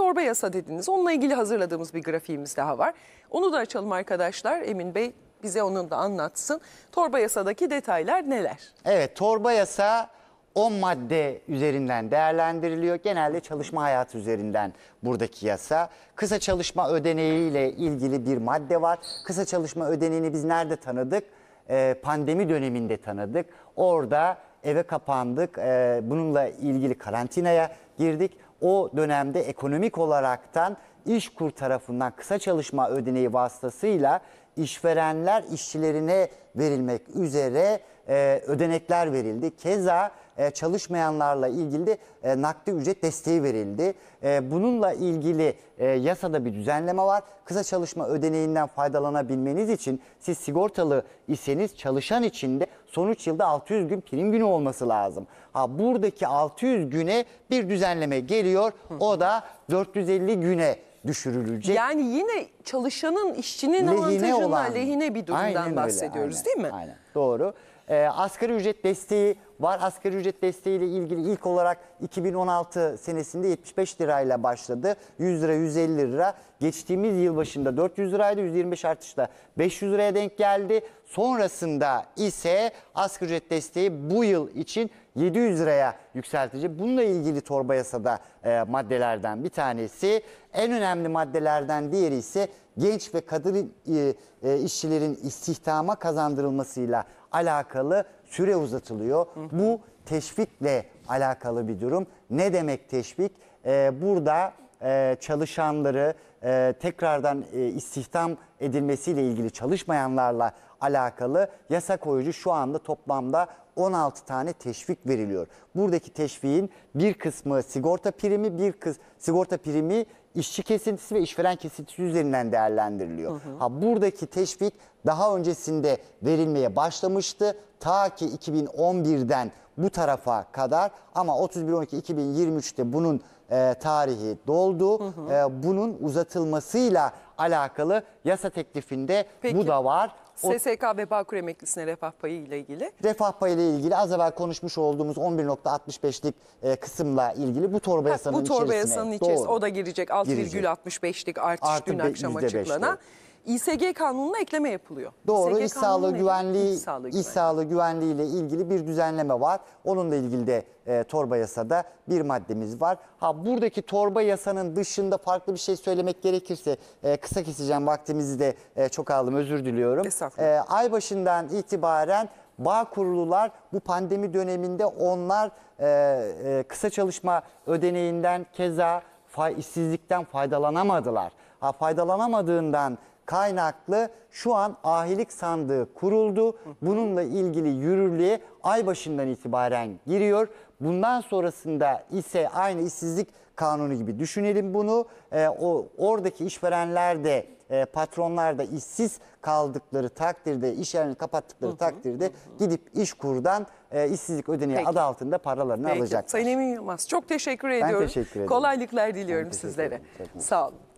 torba yasa dediniz. Onunla ilgili hazırladığımız bir grafiğimiz daha var. Onu da açalım arkadaşlar. Emin Bey bize onun da anlatsın. Torba yasadaki detaylar neler? Evet torba yasa 10 madde üzerinden değerlendiriliyor. Genelde çalışma hayatı üzerinden buradaki yasa. Kısa çalışma ödeneğiyle ilgili bir madde var. Kısa çalışma ödeneğini biz nerede tanıdık? Ee, pandemi döneminde tanıdık. Orada eve kapandık. Ee, bununla ilgili karantinaya girdik o dönemde ekonomik olaraktan iş kur tarafından kısa çalışma ödeneği vasıtasıyla işverenler işçilerine verilmek üzere e, ödenekler verildi. Keza e, çalışmayanlarla ilgili de e, nakdi ücret desteği verildi. E, bununla ilgili e, yasada bir düzenleme var. Kısa çalışma ödeneğinden faydalanabilmeniz için siz sigortalı iseniz çalışan için de Son 3 yılda 600 gün prim günü olması lazım. Ha buradaki 600 güne bir düzenleme geliyor. O da 450 güne düşürülecek. Yani yine çalışanın, işçinin lehine avantajına olan, lehine bir durumdan aynen bahsediyoruz öyle, aynen, değil mi? Aynen doğru. E, asgari ücret desteği var. Asgari ücret desteğiyle ilgili ilk olarak 2016 senesinde 75 lirayla başladı. 100 lira 150 lira. Geçtiğimiz yıl başında 400 liraydı. 125 artışla 500 liraya denk geldi. Sonrasında ise asgari ücret desteği bu yıl için 700 liraya yükseltici. Bununla ilgili torba yasada e, maddelerden bir tanesi. En önemli maddelerden diğeri ise genç ve kadın e, e, işçilerin istihdama kazandırılmasıyla alakalı süre uzatılıyor. Hı. Bu teşvikle alakalı bir durum. Ne demek teşvik? Ee, burada e, çalışanları e, tekrardan e, istihdam edilmesiyle ilgili çalışmayanlarla alakalı yasa koyucu şu anda toplamda 16 tane teşvik veriliyor. Buradaki teşviğin bir kısmı sigorta primi, bir kız sigorta primi işçi kesintisi ve işveren kesintisi üzerinden değerlendiriliyor. Hı hı. Ha buradaki teşvik daha öncesinde verilmeye başlamıştı. Ta ki 2011'den bu tarafa kadar ama 31-12-2023'te bunun e, tarihi doldu. Hı hı. E, bunun uzatılmasıyla alakalı yasa teklifinde Peki. bu da var. O... SSK Veba Kur Emeklisine refah payı ile ilgili? Refah payı ile ilgili az evvel konuşmuş olduğumuz 11.65'lik e, kısımla ilgili bu torba ha, yasanın içerisine. Bu torba yasanın içerisine o da girecek 6,65'lik artış Artı dün akşam %5'li. açıklanan. İSG kanununa ekleme yapılıyor. Doğru İSG iş sağlığı güvenliği, iş sağlığı iş sağlığı güvenliği ile ilgili bir düzenleme var. Onunla ilgili de e, torba yasada bir maddemiz var. Ha buradaki torba yasanın dışında farklı bir şey söylemek gerekirse e, kısa keseceğim vaktimizi de e, çok aldım özür diliyorum. E, ay başından itibaren bağ kurulular bu pandemi döneminde onlar e, e, kısa çalışma ödeneğinden keza fa işsizlikten faydalanamadılar. Ha, faydalanamadığından kaynaklı şu an ahilik sandığı kuruldu. Bununla ilgili yürürlüğe ay başından itibaren giriyor. Bundan sonrasında ise aynı işsizlik kanunu gibi düşünelim bunu. E, o oradaki işverenler de e, patronlar da işsiz kaldıkları takdirde, iş yerini kapattıkları takdirde gidip iş kurdan e, işsizlik ödeneği Peki. adı altında paralarını Peki. alacaklar. Sayın Emin Yılmaz çok teşekkür ben ediyorum. Teşekkür ederim. Kolaylıklar diliyorum sizlere. Sağ olun.